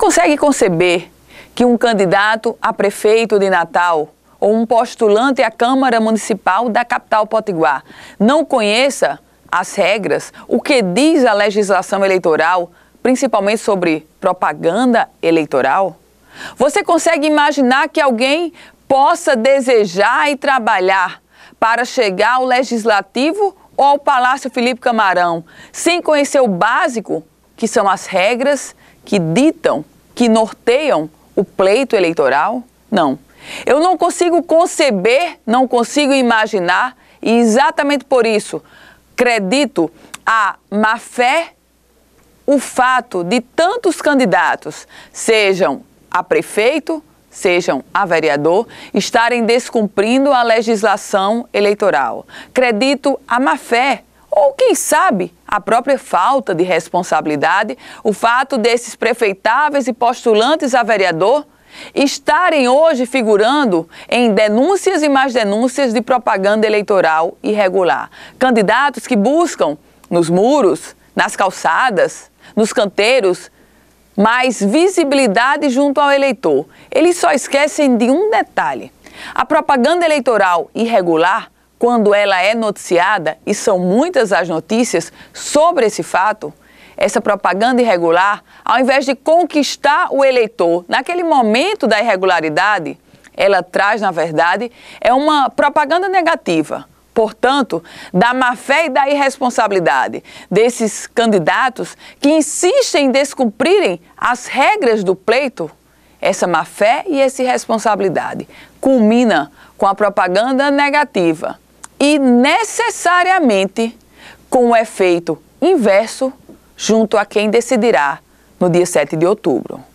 consegue conceber que um candidato a prefeito de Natal ou um postulante à Câmara Municipal da capital potiguar não conheça as regras, o que diz a legislação eleitoral, principalmente sobre propaganda eleitoral? Você consegue imaginar que alguém possa desejar e trabalhar para chegar ao legislativo ou ao Palácio Felipe Camarão, sem conhecer o básico, que são as regras que ditam que norteiam o pleito eleitoral? Não. Eu não consigo conceber, não consigo imaginar, e exatamente por isso acredito a má fé o fato de tantos candidatos, sejam a prefeito, sejam a vereador, estarem descumprindo a legislação eleitoral. Acredito a má fé ou, quem sabe, a própria falta de responsabilidade, o fato desses prefeitáveis e postulantes a vereador estarem hoje figurando em denúncias e mais denúncias de propaganda eleitoral irregular. Candidatos que buscam nos muros, nas calçadas, nos canteiros, mais visibilidade junto ao eleitor. Eles só esquecem de um detalhe. A propaganda eleitoral irregular quando ela é noticiada, e são muitas as notícias sobre esse fato, essa propaganda irregular, ao invés de conquistar o eleitor naquele momento da irregularidade, ela traz, na verdade, é uma propaganda negativa. Portanto, da má fé e da irresponsabilidade desses candidatos que insistem em descumprirem as regras do pleito, essa má fé e essa irresponsabilidade culmina com a propaganda negativa e necessariamente com o efeito inverso junto a quem decidirá no dia 7 de outubro.